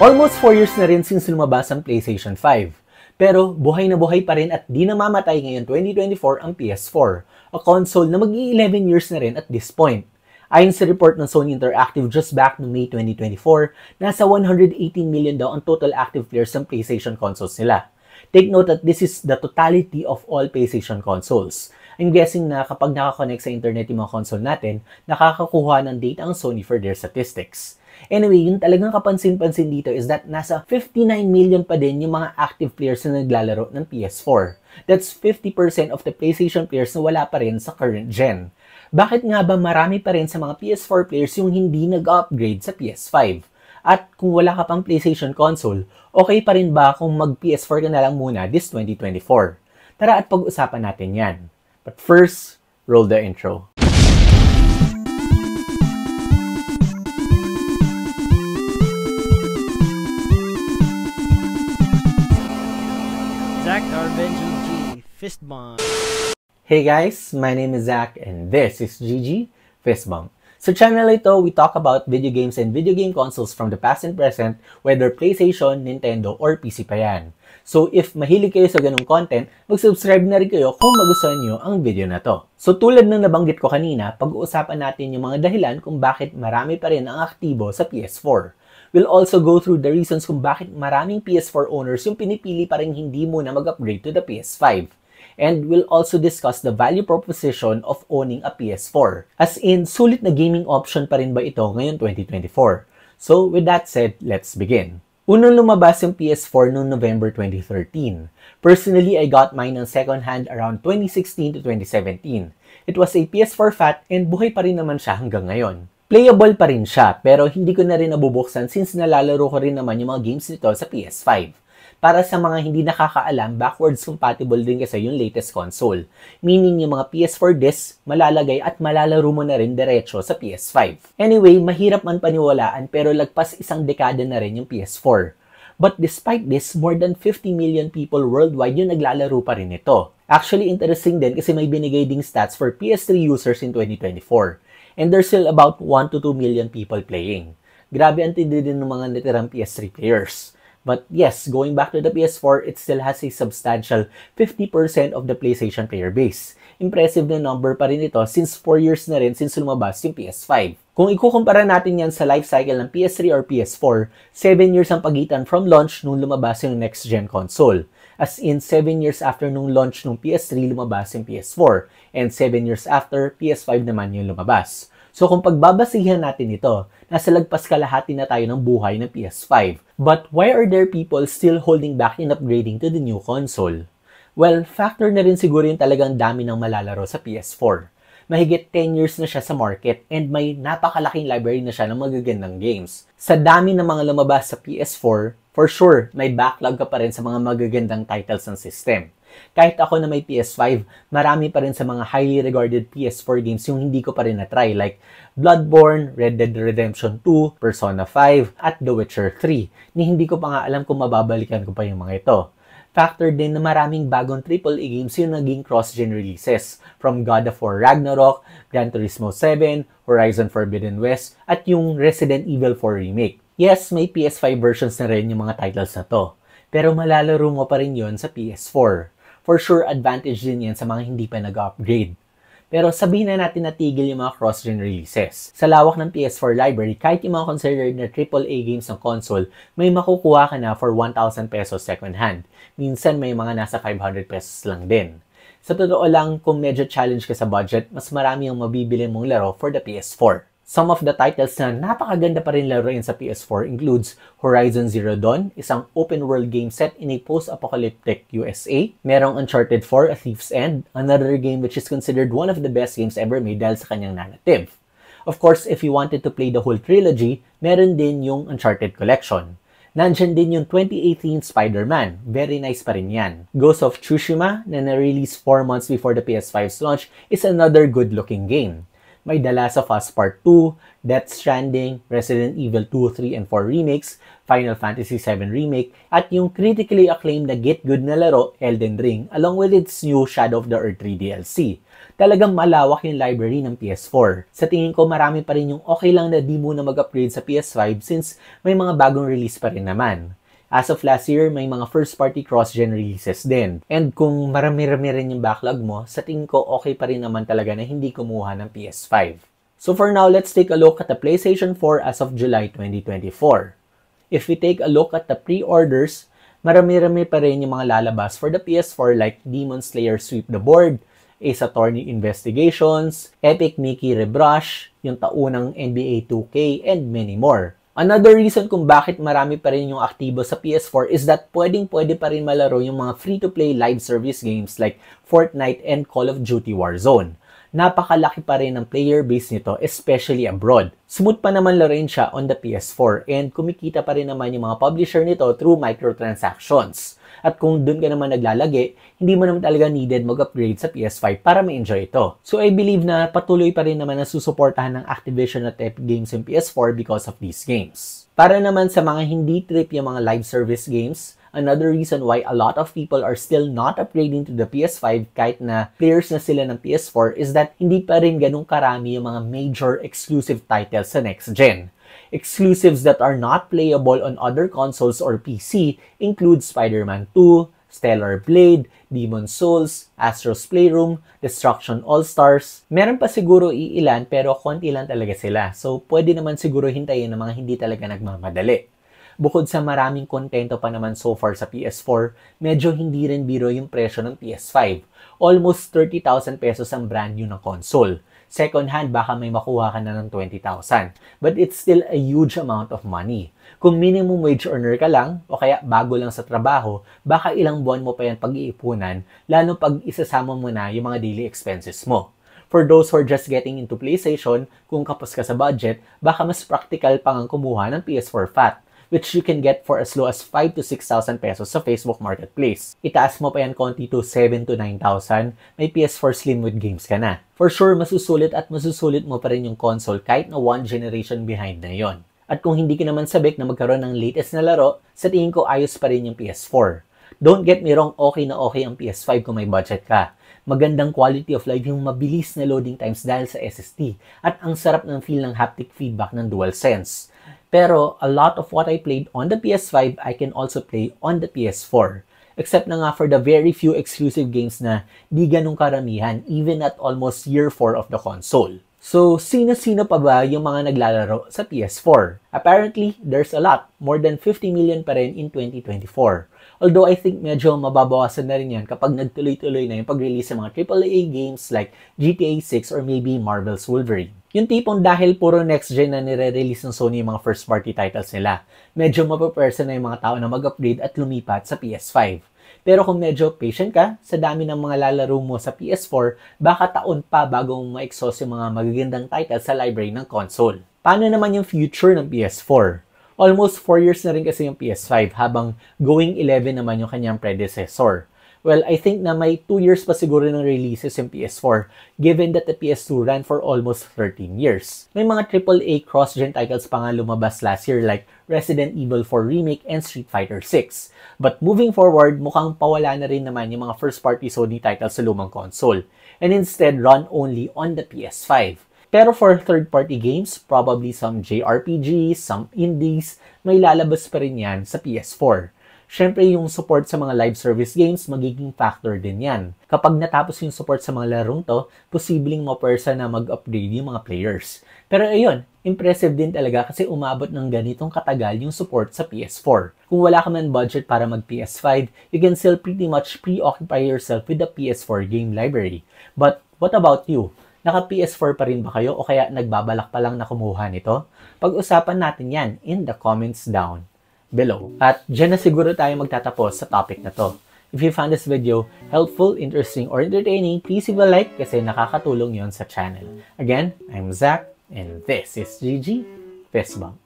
Almost 4 years na rin since lumabas ang PlayStation 5. Pero buhay na buhay pa rin at di na mamatay ngayon 2024 ang PS4, a console na mag-11 years na rin at this point. Ayon sa report ng Sony Interactive just back no May 2024, nasa 118 million daw ang total active players ng PlayStation consoles nila. Take note that this is the totality of all PlayStation consoles. I'm guessing na kapag nakakonect sa internet yung mga console natin, nakakakuha ng data ang Sony for their statistics. Anyway, yung talagang kapansin-pansin dito is that nasa 59 million pa din yung mga active players na naglalaro ng PS4. That's 50% of the PlayStation players na wala pa rin sa current gen. Bakit nga ba marami pa rin sa mga PS4 players yung hindi nag-upgrade sa PS5? At kung wala ka pang PlayStation console, okay pa rin ba kung mag PS4 ka na lang muna this 2024? Tara at pag-usapan natin yan. But first, roll the intro. fist bump. Hey guys, my name is Zach and this is GG Fist Bump. So channel ito, we talk about video games and video game consoles from the past and present, whether PlayStation, Nintendo, or PC pa yan. So if mahilig kayo sa ganung content, mag-subscribe na rin kayo kung magustuhan nyo ang video na to. So tulad ng nabanggit ko kanina, pag-uusapan natin yung mga dahilan kung bakit marami pa rin ang aktibo sa PS4. We'll also go through the reasons kung bakit maraming PS4 owners yung pinipili pa rin hindi mo na mag-upgrade to the PS5 and we'll also discuss the value proposition of owning a PS4. As in, sulit na gaming option pa rin ba ito ngayon 2024? So with that said, let's begin. Unang lumabas yung PS4 noong November 2013. Personally, I got mine on second hand around 2016 to 2017. It was a PS4 fat and buhay pa rin naman siya hanggang ngayon. Playable pa rin siya, pero hindi ko na rin nabubuksan since nalalaro ko rin naman yung mga games nito sa PS5. Para sa mga hindi nakakaalam, backwards compatible din kasi yung latest console. Meaning yung mga PS4 disc malalagay at malalaro mo na rin diretso sa PS5. Anyway, mahirap man paniwalaan pero lagpas isang dekada na rin yung PS4. But despite this, more than 50 million people worldwide yung naglalaro pa rin ito. Actually, interesting din kasi may binigay ding stats for PS3 users in 2024. And there's still about 1 to 2 million people playing. Grabe ang tindi din ng mga natirang PS3 players. But yes, going back to the PS4, it still has a substantial 50% of the PlayStation player base. Impressive na number pa rin ito since 4 years na rin since lumabas yung PS5. Kung ikukumpara natin yan sa life cycle ng PS3 or PS4, 7 years ang pagitan from launch nung lumabas yung next-gen console. As in, 7 years after nung launch nung PS3, lumabas yung PS4. And 7 years after, PS5 naman yung lumabas. So kung pagbabasihan natin ito, nasa lagpas kalahati na tayo ng buhay ng PS5. But why are there people still holding back in upgrading to the new console? Well, factor na rin siguro yung talagang dami ng malalaro sa PS4. Mahigit 10 years na siya sa market and may napakalaking library na siya ng magagandang games. Sa dami ng mga lumabas sa PS4, for sure, may backlog ka pa rin sa mga magagandang titles ng system. Kahit ako na may PS5, marami pa rin sa mga highly regarded PS4 games yung hindi ko pa rin na-try like Bloodborne, Red Dead Redemption 2, Persona 5, at The Witcher 3 ni hindi ko pa nga alam kung mababalikan ko pa yung mga ito. Factor din na maraming bagong AAA games yung naging cross-gen releases from God of War Ragnarok, Gran Turismo 7, Horizon Forbidden West, at yung Resident Evil 4 Remake. Yes, may PS5 versions na rin yung mga titles na to. Pero malalaro mo pa rin yon sa PS4. For sure, advantage din yan sa mga hindi pa nag-upgrade. Pero sabihin na natin na tigil yung mga cross-gen releases. Sa lawak ng PS4 library, kahit yung mga considered na AAA games ng console, may makukuha ka na for 1,000 pesos second hand. Minsan may mga nasa 500 pesos lang din. Sa totoo lang, kung medyo challenge ka sa budget, mas marami ang mabibili mong laro for the PS4. Some of the titles na napakaganda pa rin laruin sa PS4 includes Horizon Zero Dawn, isang open-world game set in a post-apocalyptic USA. Merong Uncharted 4, A Thief's End, another game which is considered one of the best games ever made dahil sa kanyang narrative. Of course, if you wanted to play the whole trilogy, meron din yung Uncharted Collection. Nandiyan din yung 2018 Spider-Man. Very nice pa rin yan. Ghost of Tsushima, na na-release 4 months before the PS5's launch, is another good-looking game may dala sa Fast Part 2, Death Stranding, Resident Evil 2, 3, and 4 remakes, Final Fantasy 7 Remake, at yung critically acclaimed na Get Good na laro, Elden Ring, along with its new Shadow of the Earth 3 DLC. Talagang malawak yung library ng PS4. Sa tingin ko marami pa rin yung okay lang na di muna mag-upgrade sa PS5 since may mga bagong release pa rin naman. As of last year, may mga first-party cross-gen releases din. And kung marami-rami rin yung backlog mo, sa tingin ko okay pa rin naman talaga na hindi kumuha ng PS5. So for now, let's take a look at the PlayStation 4 as of July 2024. If we take a look at the pre-orders, marami-rami pa rin yung mga lalabas for the PS4 like Demon Slayer Sweep the Board, Ace Attorney Investigations, Epic Mickey Rebrush, yung taunang NBA 2K, and many more. Another reason kung bakit marami pa rin yung aktibo sa PS4 is that pwedeng-pwede pa rin malaro yung mga free-to-play live service games like Fortnite and Call of Duty Warzone. Napakalaki pa rin ang player base nito, especially abroad. Smooth pa naman laruin siya on the PS4 and kumikita pa rin naman yung mga publisher nito through microtransactions. At kung doon ka naman naglalagi, hindi mo naman talaga needed mag-upgrade sa PS5 para ma-enjoy ito. So I believe na patuloy pa rin naman na susuportahan ng Activision at Epic Games yung PS4 because of these games. Para naman sa mga hindi trip yung mga live service games, another reason why a lot of people are still not upgrading to the PS5 kahit na players na sila ng PS4 is that hindi pa rin ganun karami yung mga major exclusive titles sa next gen. Exclusives that are not playable on other consoles or PC include Spider-Man 2, Stellar Blade, Demon Souls, Astro's Playroom, Destruction All-Stars. Meron pa siguro iilan pero konti lang talaga sila. So, pwede naman siguro hintayin ng mga hindi talaga nagmamadali. Bukod sa maraming kontento pa naman so far sa PS4, medyo hindi rin biro yung presyo ng PS5. Almost 30,000 pesos ang brand new na console. Second hand, baka may makuha ka na ng 20,000. But it's still a huge amount of money. Kung minimum wage earner ka lang, o kaya bago lang sa trabaho, baka ilang buwan mo pa yan pag-iipunan, lalo pag isasama mo na yung mga daily expenses mo. For those who are just getting into PlayStation, kung kapos ka sa budget, baka mas practical pang ang kumuha ng PS4 Fat which you can get for as low as 5 to 6,000 pesos sa Facebook Marketplace. Itaas mo pa yan konti to 7 to 9,000, may PS4 Slim with games ka na. For sure, masusulit at masusulit mo pa rin yung console kahit na one generation behind na yon. At kung hindi ka naman sabik na magkaroon ng latest na laro, sa tingin ko ayos pa rin yung PS4. Don't get me wrong, okay na okay ang PS5 kung may budget ka. Magandang quality of life yung mabilis na loading times dahil sa SSD at ang sarap ng feel ng haptic feedback ng DualSense. Pero a lot of what I played on the PS5, I can also play on the PS4. Except na nga for the very few exclusive games na di ganong karamihan, even at almost year 4 of the console. So, sino-sino pa ba yung mga naglalaro sa PS4? Apparently, there's a lot, more than 50 million pa rin in 2024. Although I think medyo mababawasan na rin yan kapag nagtuloy-tuloy na yung pag-release ng mga AAA games like GTA 6 or maybe Marvel's Wolverine. Yung tipong dahil puro next-gen na nire-release ng Sony yung mga first-party titles nila, medyo mapapersa na yung mga tao na mag-upgrade at lumipat sa PS5. Pero kung medyo patient ka, sa dami ng mga lalaro mo sa PS4, baka taon pa bago mo ma-exhaust yung mga magagandang titles sa library ng console. Paano naman yung future ng PS4? Almost 4 years na rin kasi yung PS5 habang going 11 naman yung kanyang predecessor. Well, I think na may 2 years pa siguro ng releases yung PS4 given that the PS2 ran for almost 13 years. May mga AAA cross-gen titles pa nga lumabas last year like Resident Evil 4 Remake and Street Fighter 6. But moving forward, mukhang pawala na rin naman yung mga first-party Sony titles sa lumang console and instead run only on the PS5. Pero for third-party games, probably some JRPGs, some indies, may lalabas pa rin yan sa PS4. Siyempre, yung support sa mga live service games, magiging factor din yan. Kapag natapos yung support sa mga larong to, posibleng mapersa na mag-upgrade yung mga players. Pero ayun, impressive din talaga kasi umabot ng ganitong katagal yung support sa PS4. Kung wala ka man budget para mag PS5, you can still pretty much preoccupy yourself with the PS4 game library. But what about you? Naka PS4 pa rin ba kayo o kaya nagbabalak pa lang na kumuha nito? Pag-usapan natin yan in the comments down below. At dyan na siguro tayo magtatapos sa topic na to. If you found this video helpful, interesting, or entertaining, please give a like kasi nakakatulong yon sa channel. Again, I'm Zach and this is GG Fist